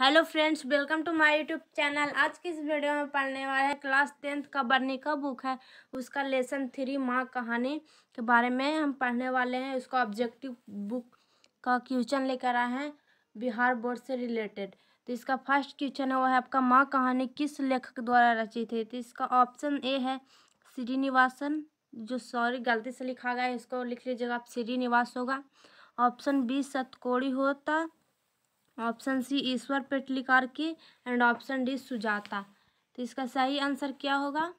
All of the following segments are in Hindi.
hello friends welcome to my YouTube channel आज की इस वीडियो में पढ़ने वाले हैं क्लास टेंथ का बर्नी का बुक है उसका लेसन थ्री माँ कहानी के बारे में हम पढ़ने वाले हैं उसका ऑब्जेक्टिव बुक का क्वेश्चन लेकर आए हैं बिहार बोर्ड से रिलेटेड तो इसका फर्स्ट क्वेश्चन है वो है आपका माँ कहानी किस लेखक द्वारा रचित है तो इसका ऑप्शन ए है श्रीनिवासन जो सॉरी गलती से लिखा गया है इसको लिख लीजिएगा आप श्रीनिवास होगा ऑप्शन बी सतकोड़ी होता ऑप्शन सी ईश्वर पेटलीकार की एंड ऑप्शन डी सुजाता तो इसका सही आंसर क्या होगा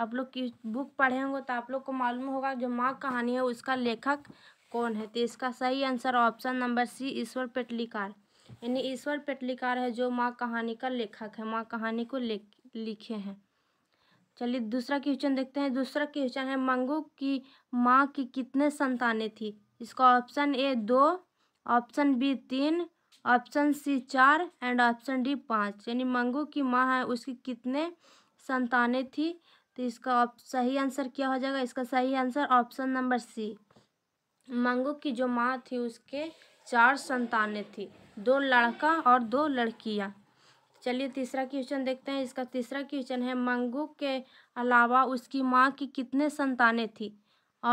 आप लोग की बुक पढ़े होंगे तो आप लोग को मालूम होगा जो माँ कहानी है उसका लेखक कौन है तो इसका सही answer option number C Ishwar Petlikar यानी ईश्वर पेटलीकार है जो माँ कहानी का लेखक है माँ कहानी को ले लिखे हैं चलिए दूसरा क्वेश्चन देखते हैं दूसरा क्वेश्चन है मंगू की माँ की कितने संतानें थी इसका ऑप्शन ए दो ऑप्शन बी तीन ऑप्शन सी चार एंड ऑप्शन डी पाँच यानी मंगू की माँ है उसकी कितने संतानें थी तो इसका सही आंसर क्या हो जाएगा इसका सही answer option number C Mangu की जो माँ थी उसके चार संतानें थी दो लड़का और दो लड़कियाँ चलिए तीसरा क्वेश्चन देखते हैं इसका तीसरा क्वेश्चन है मंगू के अलावा उसकी माँ की कितने संतानें थी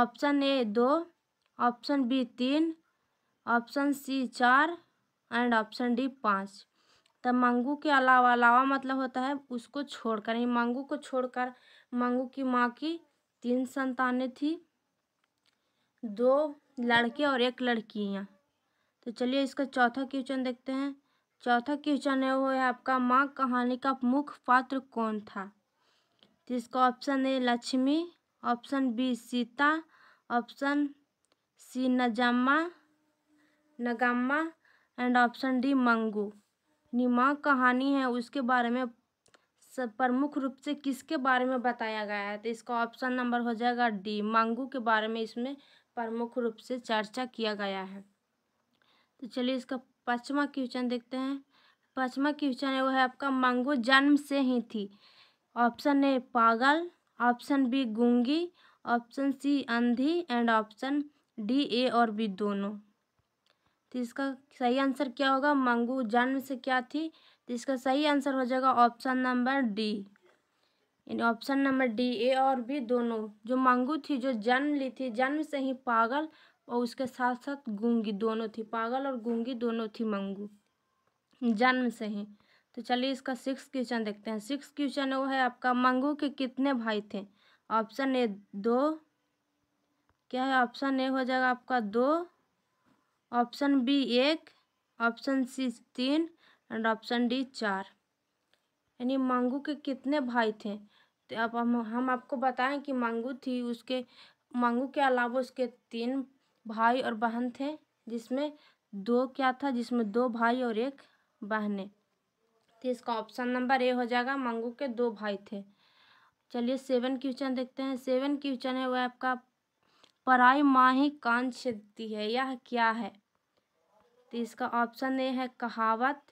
ऑप्शन ए दो ऑप्शन बी तीन ऑप्शन सी चार एंड ऑप्शन डी पाँच तब मंगू के अलावा अलावा मतलब होता है उसको छोड़कर ही मंगू को छोड़कर मंगू की माँ की तीन संतानें थी दो लड़के और एक लड़कियाँ तो चलिए इसका चौथा क्वेश्चन देखते हैं चौथा क्वेश्चन है वो है आपका माँ कहानी का मुख्य पात्र कौन था जिसका तो इसका option A Lakshmi option B Sita option C नजामा Nagma and option D Mangu निमा कहानी है उसके बारे में प्रमुख रूप से किसके बारे में बताया गया है तो इसका ऑप्शन नंबर हो जाएगा डी मंगू के बारे में इसमें प्रमुख रूप से चर्चा किया गया है तो चलिए इसका पचमा क्वेश्चन देखते हैं पाँचवा क्वेश्चन है वो है आपका मंगू जन्म से ही थी ऑप्शन ए पागल ऑप्शन बी गूंगी ऑप्शन सी अंधी एंड ऑप्शन डी ए और बी दोनों तो इसका सही आंसर क्या होगा मंगू जन्म से क्या थी तो इसका सही आंसर हो जाएगा ऑप्शन नंबर डी यानी ऑप्शन नंबर डी ए और बी दोनों जो मंगू थी जो जन्म ली थी जन्म से ही पागल और उसके साथ साथ गूंगी दोनों थी पागल और गूंगी दोनों थी मंगू जन्म से ही तो चलिए इसका सिक्स क्वेश्चन देखते हैं सिक्स क्वेश्चन वो है आपका मंगू के कितने भाई थे ऑप्शन ए दो क्या है ऑप्शन ए हो जाएगा आपका दो ऑप्शन बी एक ऑप्शन सी तीन एंड ऑप्शन डी चार यानी मांगू के कितने भाई थे तो अब हम हम आपको बताएं कि मांगू थी उसके मांगू के अलावा उसके तीन भाई और बहन थे जिसमें दो क्या था जिसमें दो भाई और एक बहने तो इसका ऑप्शन नंबर ए हो जाएगा मांगू के दो भाई थे चलिए सेवन क्वेश्चन देखते हैं सेवन क्वेश्चन है वह आपका पराई माँ ही कान छेदती है यह क्या है तो इसका ऑप्शन ए है कहावत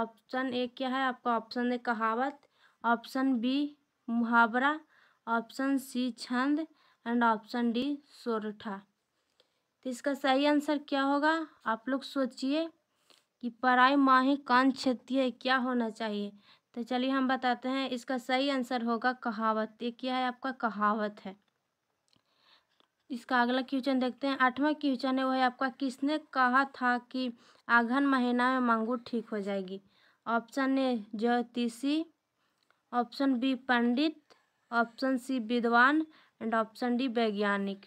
ऑप्शन ए क्या है आपका ऑप्शन ए कहावत ऑप्शन बी मुहावरा ऑप्शन सी छंद एंड ऑप्शन डी सोरठा तो इसका सही आंसर क्या होगा आप लोग सोचिए कि पराई माही कान क्षेत्रीय क्या होना चाहिए तो चलिए हम बताते हैं इसका सही आंसर होगा कहावत ये क्या है आपका कहावत है इसका अगला क्वेश्चन देखते हैं आठवां क्वेश्चन है वो है आपका किसने कहा था कि आघन महीना में मांगूर ठीक हो जाएगी ऑप्शन ए ज्योतिषी ऑप्शन बी पंडित ऑप्शन सी विद्वान एंड ऑप्शन डी वैज्ञानिक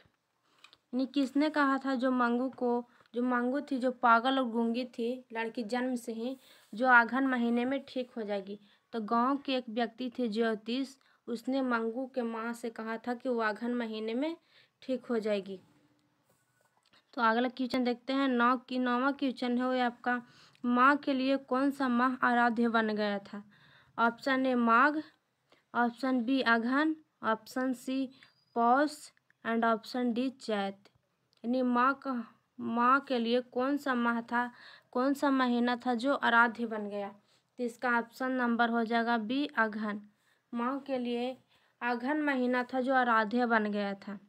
यानी किसने कहा था जो मांगू को जो मांगू थी जो पागल और गूंगी थी लड़की जन्म से ही जो आघन महीने में ठीक हो जाएगी तो गांव के एक व्यक्ति थे ज्योतिष उसने मंगू के माँ से कहा था कि वो आघन महीने में ठीक हो जाएगी तो अगला क्वेश्चन देखते हैं नौ की नौवा क्वेश्चन है वो आपका माँ के लिए कौन सा माह आराध्य बन गया था option A Magh option B Aghan option C Paush and option D Chait यानी माँ का माँ के लिए कौन सा माह था कौन सा महीना था जो आराध्य बन गया तो इसका ऑप्शन नंबर हो जाएगा बी अघन माँ के लिए अघन महीना था जो आराध्य बन गया था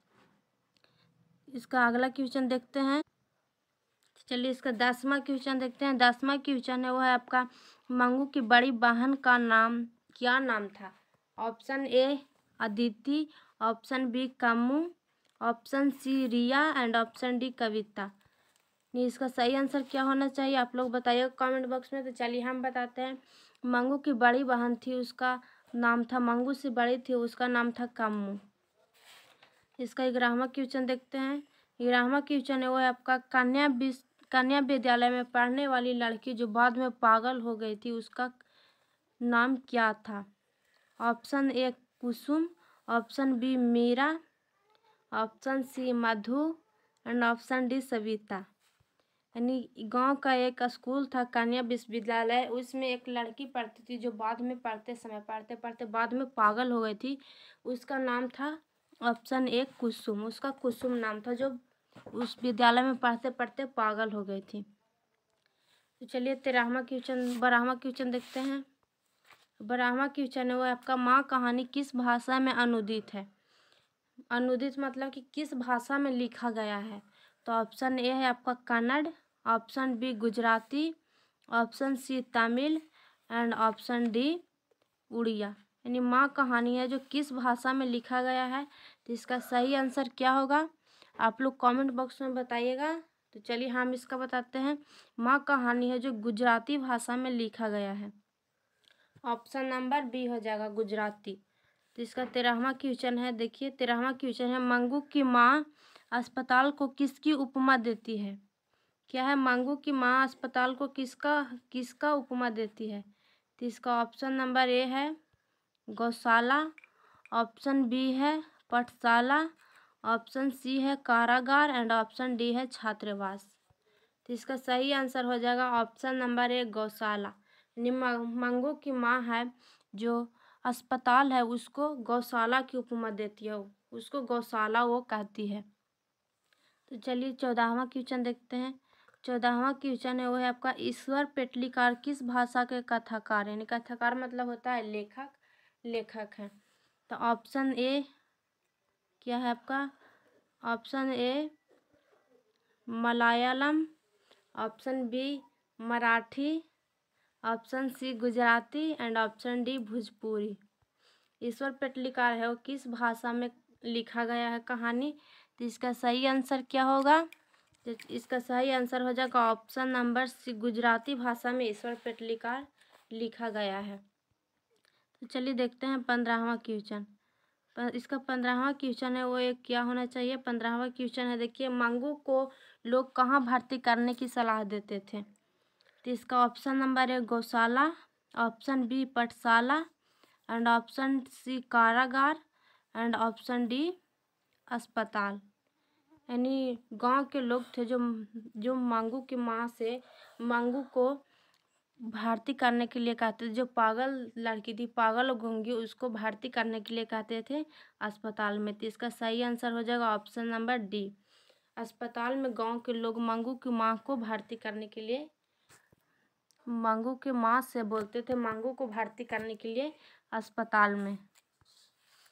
इसका अगला क्वेश्चन देखते हैं चलिए इसका दसवा क्वेश्चन देखते हैं दसवा क्वेश्चन है वो है आपका मंगू की बड़ी बहन का नाम क्या नाम था option A Aditi option B Kamu option C Riya and option D Kavita नहीं इसका सही आंसर क्या होना चाहिए आप लोग बताइए कमेंट बॉक्स में तो चलिए हम बताते हैं मंगू की बड़ी बहन थी उसका नाम था मंगू से बड़ी थी उसका नाम था कामू इसका ग्रामा क्वेश्चन देखते हैं ग्रामक क्वेश्चन है वो है आपका कन्या विश्व कन्या विद्यालय में पढ़ने वाली लड़की जो बाद में पागल हो गई थी उसका नाम क्या था option A Kusum option B Meera option C Madhu and option D Savita यानी गांव का एक स्कूल था कन्या विश्वविद्यालय उसमें एक लड़की पढ़ती थी जो बाद में पढ़ते समय पढ़ते पढ़ते बाद में पागल हो गई थी उसका नाम था ऑप्शन ए कुसुम उसका कुसुम नाम था जो उस विद्यालय में पढ़ते पढ़ते पागल हो गई थी तो चलिए तेरहवा क्वेश्चन बारहवा क्वेश्चन देखते हैं बारहवा क्वेश्चन है वो आपका माँ कहानी किस भाषा में अनुदित है अनुदित मतलब कि किस भाषा में लिखा गया है तो ऑप्शन ए है आपका Kannada option B Gujarati option C Tamil and option D Odia यानी माँ कहानी है जो किस भाषा में लिखा गया है तो इसका सही आंसर क्या होगा आप लोग कमेंट बॉक्स में बताइएगा तो चलिए हम इसका बताते हैं माँ कहानी है जो गुजराती भाषा में लिखा गया है ऑप्शन नंबर बी हो जाएगा गुजराती तो इसका तेरहवा क्वेश्चन है देखिए तेरहवा क्वेश्चन है मंगू की माँ अस्पताल को किसकी उपमा देती है क्या है मंगू की माँ अस्पताल को किसका किसका उपमा देती है तो इसका ऑप्शन नंबर ए है गौशाला ऑप्शन बी है पाठशाला ऑप्शन सी है कारागार एंड ऑप्शन डी है छात्रावास तो इसका सही आंसर हो जाएगा ऑप्शन नंबर एक गौशाला मंगू की माँ है जो अस्पताल है उसको गौशाला की उपमा देती है उसको गौशाला वो कहती है तो चलिए चौदाहवा क्वेश्चन देखते हैं चौदाहवा क्वेश्चन है वो है आपका ईश्वर पेटलीकार किस भाषा के कथाकार यानी कथाकार मतलब होता है लेखक लेखक है तो ऑप्शन ए क्या है आपका option A Malayalam option B Marathi option C Gujarati and option D Bhojpuri Ishwar Petlikar है वो किस भाषा में लिखा गया है कहानी तो इसका सही आंसर क्या होगा तो इसका सही आंसर हो जाएगा ऑप्शन नंबर सी गुजराती भाषा में ईश्वर पेटलिकार लिखा गया है तो चलिए देखते हैं पंद्रहवा क्वेश्चन इसका पंद्रहवा क्वेश्चन है वो एक क्या होना चाहिए पंद्रहवा क्वेश्चन है देखिए मांगू को लोग कहाँ भर्ती करने की सलाह देते थे तो इसका ऑप्शन नंबर है गौशाला ऑप्शन बी पठशाला एंड ऑप्शन सी कारागार एंड ऑप्शन डी अस्पताल यानी गांव के लोग थे जो जो मांगू की माँ से मांगू को भारती करने के लिए कहते थे जो पागल लड़की थी पागल और गुंगी उसको भारती करने के लिए कहते थे अस्पताल में तो इसका सही आंसर हो जाएगा ऑप्शन नंबर डी अस्पताल में गांव के लोग मंगू की माँ को भर्ती करने के लिए मंगू के माँ से बोलते थे मंगू को भर्ती करने के लिए अस्पताल में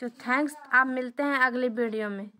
तो थैंक्स आप मिलते हैं अगले वीडियो में